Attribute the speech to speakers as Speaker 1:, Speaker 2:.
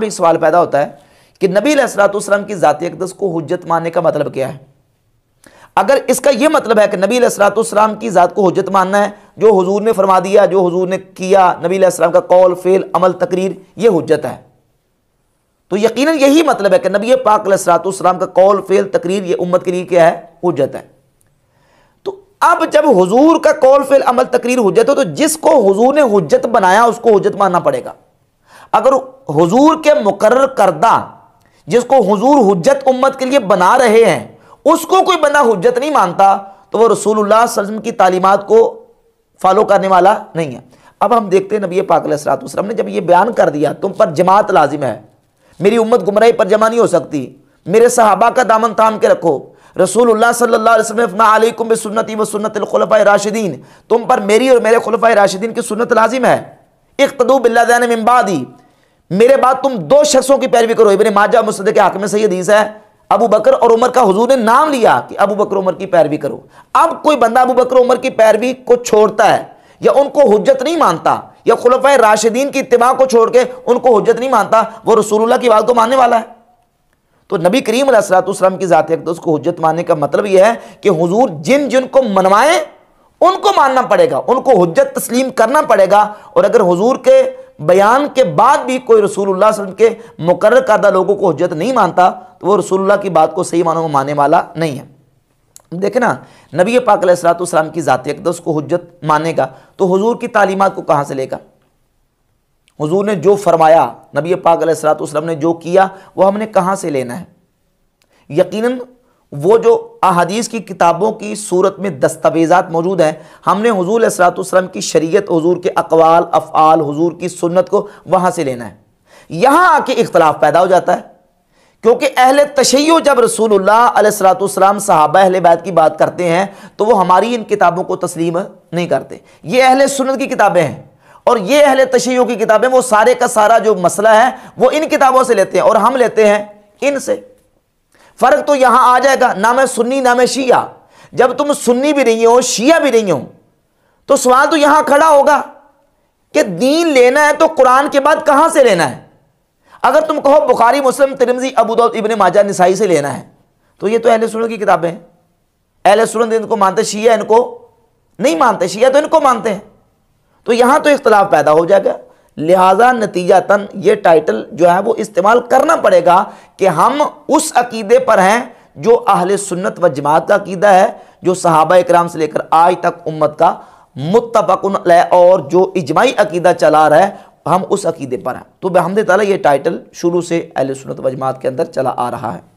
Speaker 1: भी सवाल पैदा होता है कि नबी असलातम की जाति अकदस को हजत मानने का मतलब क्या है अगर इसका यह मतलब है कि नबी असलातम की ज़ात को हजत मानना है जो हजूर ने फरमा दिया जो हजूर ने किया नबी असलम का कौल फेल अमल तकरीर यह हजत है तो यकीन यही मतलब है कि नबी पाक असलातम का कौल फेल तकरीर यह उम्मत के लिए क्या है हजत है तो अब जब हजूर का कौल फेल अमल तकरीर हजत हो तो जिसको हजूर ने हजत बनाया उसको हजत मानना पड़ेगा अगर हुजूर के मुकर करदा जिसको हुजूर हजत उम्मत के लिए बना रहे हैं उसको कोई बंदा हजत नहीं मानता तो वह रसूलुल्लाह की तालीमत को फॉलो करने वाला नहीं है अब हम देखते हैं नबी पाकलम ने जब ये बयान कर दिया तुम पर जमात लाजिम है मेरी उम्मत गुमराही पर जमा नहीं हो सकती मेरे सहाबा का दामन थाम के रखो रसूल सल्ला वसलम सुन्नती व सुन्नतलखलफ़ा राशिदीन तुम पर मेरी और मेरे खलफ़ा राशिदीन की सुन्नत लाजिम है इकतदू बिल्लादान दी मेरे बाद तुम दो शख्सों की पैरवी करो इबन माजा मुसद के हक में सही हदीस है अबू बकर और उमर का हजूर ने नाम लिया कि अबू बकर उमर की पैरवी करो अब कोई बंदा अबू बकर उमर की पैरवी को छोड़ता है या उनको हजत नहीं मानता या खुलफा राशिदीन की इतवा को छोड़ के उनको हजत नहीं मानता वो रसूल की बात को मानने वाला है तो नबी करीम सलाम की ज़ात अकदस हजत मानने का मतलब यह है कि हजूर जिन जिनको मनवाएं उनको मानना पड़ेगा उनको हजत तस्लीम करना पड़ेगा और अगर हजूर के बयान के बाद भी कोई रसूलुल्लाह वसल्लम के मुकर करदा लोगों को हजत नहीं मानता तो वो रसूलुल्लाह की बात को सही मानों में मानने वाला नहीं है देखे ना नबी पाक सलाम की ज़ाती अकदस को हजत मानेगा तो हजूर की तालीमत को कहाँ से लेगा हजूर ने जो फरमाया नबी पाक सलाम ने जो किया वह हमने कहाँ से लेना है यकीन वो जो अहदीस की किताबों की सूरत में दस्तावेज़ा मौजूद हैं हमने हजूल असरातम की शरीय हजूर के अकवाल अफ़ाल हजूर की सुनत को वहाँ से लेना है यहाँ आके इख्तलाफ पैदा हो जाता है क्योंकि अहल तशैय जब रसूलुल्लाम साहब अहल बैत की बात करते हैं तो वो हमारी इन किताबों को तस्लीम नहीं करते ये अहल सुनत की किताबें हैं और ये अहल तशैय की किताबें वो सारे का सारा जो मसला है वो इन किताबों से लेते हैं और हम लेते हैं इनसे फ़र्क तो यहां आ जाएगा ना मैं सुन्नी ना मैं शिया जब तुम सुन्नी भी नहीं हो शिया भी नहीं हो तो सवाल तो यहां खड़ा होगा कि दीन लेना है तो कुरान के बाद कहां से लेना है अगर तुम कहो बुखारी मुस्लिम तिरमजी अबूदाउद इबन माजा नसाई से लेना है तो ये तो अहले सुन की किताबें हैं अहले सुन तो इनको मानते शिया इनको नहीं मानते शिया तो इनको मानते हैं तो यहां तो इख्तलाफ पैदा हो जाएगा लिहाजा नतीजा तन ये टाइटल जो है वो इस्तेमाल करना पड़ेगा कि हम उस अकीदे पर हैं जो अहल सुन्नत व जमात का अकीदा है जो सहाबा इक्राम से लेकर आज तक उम्मत का मुतफ़न और जो इजमाही अकीदा चला रहा है हम उस अकीदे पर हैं तो बहमद ताली ये टाइटल शुरू से अहल सुन्नत व जमात के अंदर चला आ रहा है